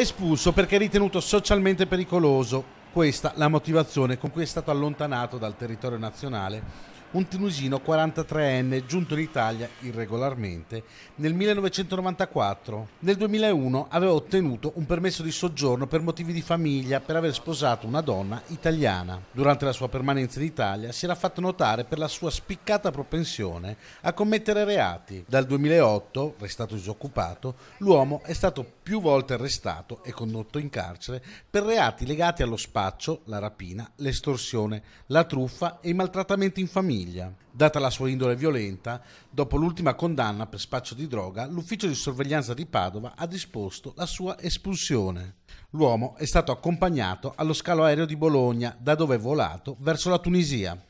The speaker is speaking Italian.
espulso perché ritenuto socialmente pericoloso questa la motivazione con cui è stato allontanato dal territorio nazionale un tunisino 43enne giunto in Italia irregolarmente nel 1994. Nel 2001 aveva ottenuto un permesso di soggiorno per motivi di famiglia per aver sposato una donna italiana. Durante la sua permanenza in Italia si era fatto notare per la sua spiccata propensione a commettere reati. Dal 2008, restato disoccupato, l'uomo è stato più volte arrestato e condotto in carcere per reati legati allo spazio lomicidio la rapina, l'estorsione, la truffa e i maltrattamenti in famiglia. Data la sua indole violenta, dopo l'ultima condanna per spaccio di droga, l'ufficio di sorveglianza di Padova ha disposto la sua espulsione. L'uomo è stato accompagnato allo scalo aereo di Bologna, da dove è volato verso la Tunisia.